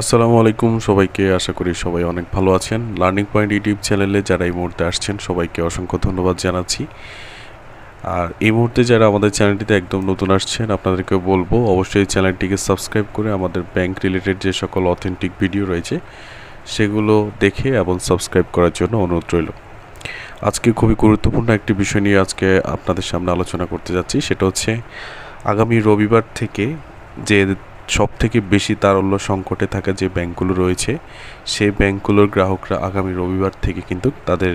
আসসালামু আলাইকুম সবাইকে আশা করি সবাই অনেক ভালো আছেন লার্নিং পয়েন্ট ইউটিউব চ্যানেলে যারা এই মুহূর্তে আসছেন সবাইকে অসংখ্য ধন্যবাদ জানাচ্ছি আর এই মুহূর্তে যারা আমাদের চ্যানেলটিতে একদম নতুন আসছেন আপনাদেরকে বলবো অবশ্যই চ্যানেলটিকে সাবস্ক্রাইব করে আমাদের ব্যাংক রিলেটেড যে সকল অথেন্টিক ভিডিও রয়েছে সেগুলো দেখে এবং সাবস্ক্রাইব করার জন্য অনুরোধ রইল আজকে খুবই গুরুত্বপূর্ণ একটি বিষয় নিয়ে আজকে আপনাদের সামনে আলোচনা করতে যাচ্ছি সেটা হচ্ছে আগামী রবিবার থেকে যে সব থেকে বেশি তারল্য সংকটে থাকা যে ব্যাংকগুলো রয়েছে সেই ব্যাংকগুলোর গ্রাহকরা আগামী রবিবার থেকে কিন্তু তাদের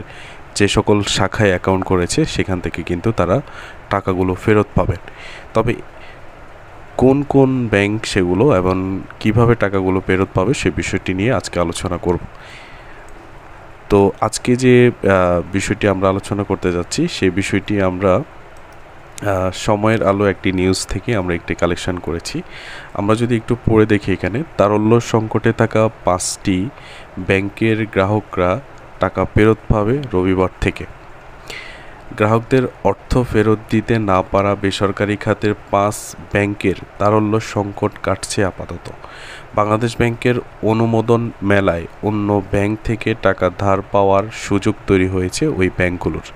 যে সকল শাখায় অ্যাকাউন্ট করেছে সেখান থেকে কিন্তু তারা টাকাগুলো ফেরত পাবেন তবে কোন কোন ব্যাংক সেগুলো এবং কিভাবে টাকাগুলো ফেরত পাবে সে বিষয়টি নিয়ে আজকে আলোচনা করব তো আজকে যে বিষয়টি আমরা আলোচনা করতে যাচ্ছি সেই বিষয়টি আমরা সময়ের আলো একটি নিউজ থেকে আমরা একটি কালেকশন করেছি আমরা যদি একটু পড়ে দেখি এখানে তারল্য সংকটে থাকা পাঁচটি ব্যাংকের গ্রাহকরা টাকা ফেরত পাবে রবিবার থেকে গ্রাহকদের অর্থ ফেরত দিতে না পারা বেসরকারি খাতের পাঁচ ব্যাংকের তারল্য সংকট কাটছে আপাতত বাংলাদেশ ব্যাংকের অনুমোদন মেলায় অন্য ব্যাংক থেকে টাকা ধার পাওয়ার সুযোগ তৈরি হয়েছে ওই ব্যাংকগুলোর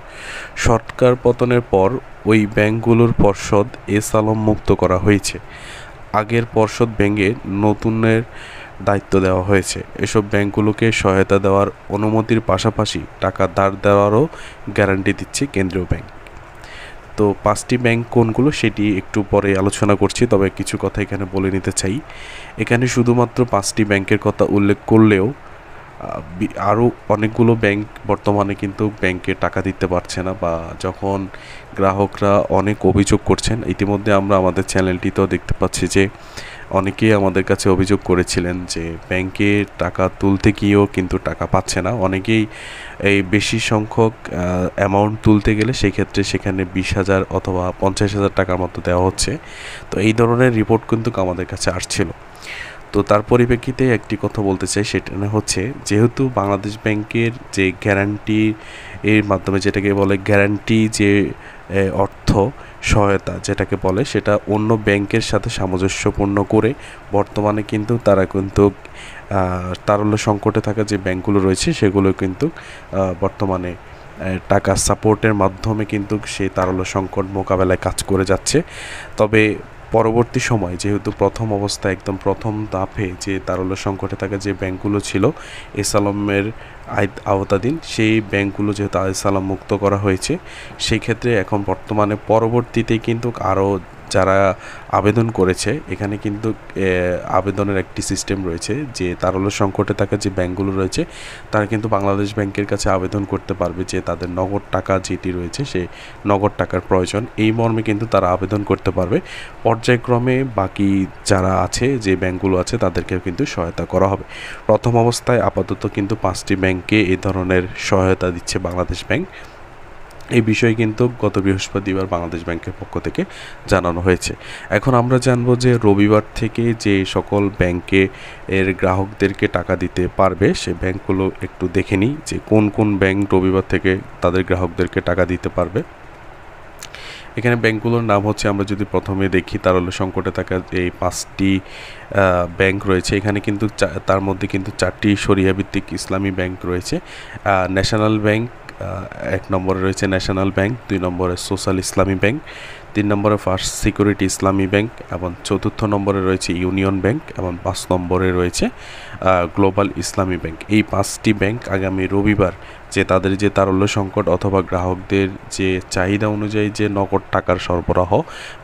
সরকার পতনের পর ওই ব্যাংকগুলোর পর্ষদ এস আলম মুক্ত করা হয়েছে আগের পর্ষদ ভেঙে নতুনের দায়িত্ব দেওয়া হয়েছে এসব ব্যাংকগুলোকে সহায়তা দেওয়ার অনুমতির পাশাপাশি টাকা ধার দেওয়ারও গ্যারান্টি দিচ্ছে কেন্দ্রীয় ব্যাংক তো পাঁচটি ব্যাংক কোনগুলো সেটি একটু পরে আলোচনা করছি তবে কিছু কথা এখানে বলে নিতে চাই এখানে শুধুমাত্র পাঁচটি ব্যাংকের কথা উল্লেখ করলেও আরও অনেকগুলো ব্যাংক বর্তমানে কিন্তু ব্যাংকে টাকা দিতে পারছে না বা যখন গ্রাহকরা অনেক অভিযোগ করছেন ইতিমধ্যে আমরা আমাদের চ্যানেলটিতেও দেখতে পাচ্ছি যে অনেকেই আমাদের কাছে অভিযোগ করেছিলেন যে ব্যাংকে টাকা তুলতে গিয়েও কিন্তু টাকা পাচ্ছে না অনেকেই এই বেশি সংখ্যক অ্যামাউন্ট তুলতে গেলে সেক্ষেত্রে সেখানে বিশ হাজার অথবা পঞ্চাশ হাজার টাকার মতো দেওয়া হচ্ছে তো এই ধরনের রিপোর্ট কিন্তু আমাদের কাছে আসছিল তো তার পরিপ্রেক্ষিতে একটি কথা বলতে চাই সেটা হচ্ছে যেহেতু বাংলাদেশ ব্যাংকের যে গ্যারান্টি এর মাধ্যমে যেটাকে বলে গ্যারান্টি যে অর্থ সহায়তা যেটাকে বলে সেটা অন্য ব্যাংকের সাথে সামঞ্জস্যপূর্ণ করে বর্তমানে কিন্তু তারা কিন্তু তারল্য সংকটে থাকা যে ব্যাংকগুলো রয়েছে সেগুলো কিন্তু বর্তমানে টাকা সাপোর্টের মাধ্যমে কিন্তু সেই তারল্য সংকট মোকাবেলায় কাজ করে যাচ্ছে তবে পরবর্তী সময় যেহেতু প্রথম অবস্থা একদম প্রথম তাপে যে তারল্য সংকটে থাকা যে ব্যাংকগুলো ছিল এসালামের আওতাধীন সেই ব্যাংকগুলো যেহেতু আলসালাম মুক্ত করা হয়েছে সেই ক্ষেত্রে এখন বর্তমানে পরবর্তীতে কিন্তু আরও যারা আবেদন করেছে এখানে কিন্তু আবেদনের একটি সিস্টেম রয়েছে যে তার হলো সংকটে থাকা যে ব্যাঙ্কগুলো রয়েছে তারা কিন্তু বাংলাদেশ ব্যাংকের কাছে আবেদন করতে পারবে যে তাদের নগদ টাকা যেটি রয়েছে সে নগদ টাকার প্রয়োজন এই মর্মে কিন্তু তারা আবেদন করতে পারবে পর্যায়ক্রমে বাকি যারা আছে যে ব্যাংকগুলো আছে তাদেরকেও কিন্তু সহায়তা করা হবে প্রথম অবস্থায় আপাতত কিন্তু পাঁচটি ব্যাংকে এই ধরনের সহায়তা দিচ্ছে বাংলাদেশ ব্যাংক এই বিষয়ে কিন্তু গত বৃহস্পতিবার বাংলাদেশ ব্যাংকের পক্ষ থেকে জানানো হয়েছে এখন আমরা জানবো যে রবিবার থেকে যে সকল ব্যাংকে এর গ্রাহকদেরকে টাকা দিতে পারবে সে ব্যাংকগুলো একটু দেখে নিই যে কোন কোন ব্যাংক রবিবার থেকে তাদের গ্রাহকদেরকে টাকা দিতে পারবে এখানে ব্যাংকগুলোর নাম হচ্ছে আমরা যদি প্রথমে দেখি তার হলো সংকটে থাকা এই পাঁচটি ব্যাংক রয়েছে এখানে কিন্তু তার মধ্যে কিন্তু চারটি সরিয়া ভিত্তিক ইসলামী ব্যাংক রয়েছে ন্যাশনাল ব্যাংক এক নম্বরে রয়েছে ন্যাশনাল ব্যাংক দুই নম্বরে সোশ্যাল ইসলামী ব্যাংক তিন নম্বরে ফার্স্ট সিকিউরিটি ইসলামী ব্যাংক এবং চতুর্থ নম্বরে রয়েছে ইউনিয়ন ব্যাংক এবং পাঁচ নম্বরে রয়েছে গ্লোবাল ইসলামী ব্যাংক এই পাঁচটি ব্যাংক আগামী রবিবার যে তাদের যে তারল্য সংকট অথবা গ্রাহকদের যে চাহিদা অনুযায়ী যে নগদ টাকার সরবরাহ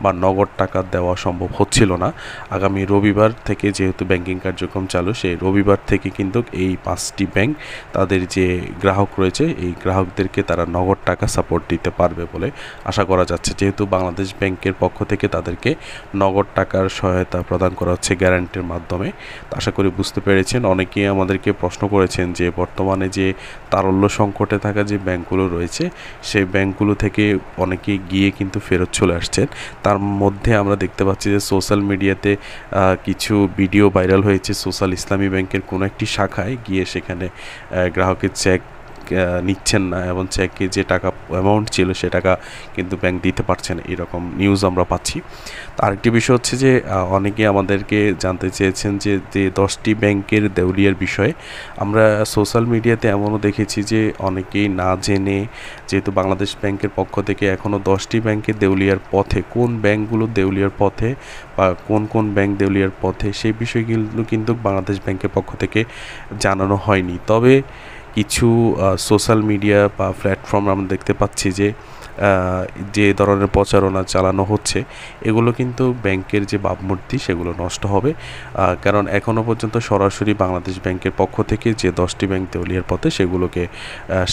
বা নগদ টাকা দেওয়া সম্ভব হচ্ছিল না আগামী রবিবার থেকে যেহেতু ব্যাংকিং কার্যক্রম চালু সেই রবিবার থেকে কিন্তু এই পাঁচটি ব্যাংক তাদের যে গ্রাহক রয়েছে এই গ্রাহকদেরকে তারা নগদ টাকা সাপোর্ট দিতে পারবে বলে আশা করা যাচ্ছে যেহেতু বাংলাদেশ ব্যাংকের পক্ষ থেকে তাদেরকে নগদ টাকার সহায়তা প্রদান করা হচ্ছে গ্যারান্টির মাধ্যমে আশা করি বুঝতে পেরেছেন অনেকেই আমাদেরকে প্রশ্ন করেছেন যে বর্তমানে যে তারল্য সংকটে থাকা যে ব্যাংকগুলো রয়েছে সেই ব্যাংকগুলো থেকে অনেকে গিয়ে কিন্তু ফেরত চলে আসছেন তার মধ্যে আমরা দেখতে পাচ্ছি যে সোশ্যাল মিডিয়াতে কিছু ভিডিও ভাইরাল হয়েছে সোশ্যাল ইসলামী ব্যাংকের কোনো একটি শাখায় গিয়ে সেখানে গ্রাহকের চেক নিচ্ছেন না এবং চেকে যে টাকা অ্যামাউন্ট ছিল সে টাকা কিন্তু ব্যাংক দিতে পারছে না এরকম নিউজ আমরা পাচ্ছি আরেকটি বিষয় হচ্ছে যে অনেকে আমাদেরকে জানতে চেয়েছেন যে যে দশটি ব্যাংকের দেউলিয়ার বিষয়ে আমরা সোশ্যাল মিডিয়াতে এমনও দেখেছি যে অনেকেই না জেনে যেহেতু বাংলাদেশ ব্যাংকের পক্ষ থেকে এখনও দশটি ব্যাংকে দেউলিয়ার পথে কোন ব্যাংকগুলো দেউলিয়ার পথে বা কোন কোন ব্যাংক দেউলিয়ার পথে সেই বিষয়গুলো কিন্তু বাংলাদেশ ব্যাংকের পক্ষ থেকে জানানো হয়নি তবে কিছু সোশ্যাল মিডিয়া বা প্ল্যাটফর্ম আমরা দেখতে পাচ্ছি যে যে ধরনের প্রচারণা চালানো হচ্ছে এগুলো কিন্তু ব্যাংকের যে ভাবমূর্তি সেগুলো নষ্ট হবে কারণ এখনও পর্যন্ত সরাসরি বাংলাদেশ ব্যাংকের পক্ষ থেকে যে দশটি ব্যাংক দেউলিয়ার পথে সেগুলোকে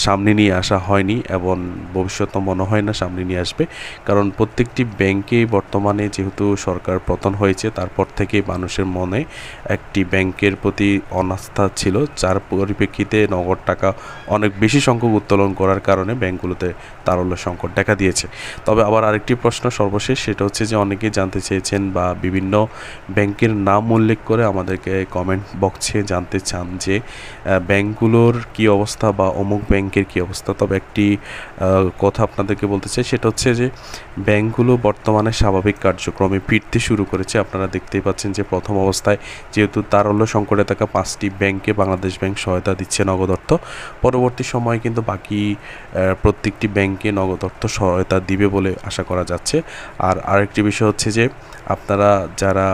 সামনে নিয়ে আসা হয়নি এবং ভবিষ্যতে মনে হয় না সামনে নিয়ে আসবে কারণ প্রত্যেকটি ব্যাংকে বর্তমানে যেহেতু সরকার পতন হয়েছে তারপর থেকে মানুষের মনে একটি ব্যাংকের প্রতি অনাস্থা ছিল যার পরিপ্রেক্ষিতে নগদ টাকা অনেক বেশি সংখ্যক উত্তোলন করার কারণে ব্যাংকগুলোতে তারল্য সংকট টাকা দিয়েছে তবে আবার আরেকটি প্রশ্ন সর্বশেষ সেটা হচ্ছে যে অনেকে জানতে চেয়েছেন বা বিভিন্ন ব্যাংকের নাম উল্লেখ করে আমাদেরকে কমেন্ট বক্সে জানতে চান যে ব্যাংকগুলোর কি অবস্থা বা অমুক ব্যাংকের কি অবস্থা তবে একটি কথা আপনাদেরকে বলতে চাই সেটা হচ্ছে যে ব্যাংকগুলো বর্তমানে স্বাভাবিক কার্যক্রমে ফিরতে শুরু করেছে আপনারা দেখতেই পাচ্ছেন যে প্রথম অবস্থায় যেহেতু তার হল সংকটে থাকা পাঁচটি ব্যাংকে বাংলাদেশ ব্যাংক সহায়তা দিচ্ছে নগদ অর্থ পরবর্তী সময়ে কিন্তু বাকি প্রত্যেকটি ব্যাংকে নগদ অর্থ আর্থ সহায়তা দিবে বলে আশা করা যাচ্ছে আর আরেকটি বিষয় হচ্ছে যে আপনারা যারা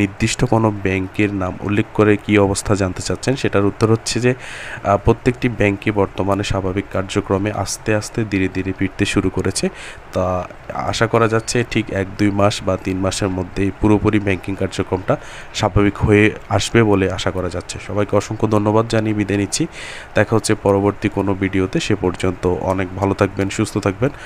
নির্দিষ্ট কোনো ব্যাংকের নাম উল্লেখ করে কি অবস্থা জানতে চাচ্ছেন সেটার উত্তর হচ্ছে যে প্রত্যেকটি ব্যাংকে বর্তমানে স্বাভাবিক কার্যক্রমে আস্তে আস্তে ধীরে ধীরে ফিরতে শুরু করেছে তা আশা করা যাচ্ছে ঠিক এক দুই মাস বা তিন মাসের মধ্যেই পুরোপুরি ব্যাংকিং কার্যক্রমটা স্বাভাবিক হয়ে আসবে বলে আশা করা যাচ্ছে সবাইকে অসংখ্য ধন্যবাদ জানিয়ে বিদায় নিচ্ছি দেখা হচ্ছে পরবর্তী কোনো ভিডিওতে সে পর্যন্ত অনেক ভালো থাকবেন সুস্থ থাকবেন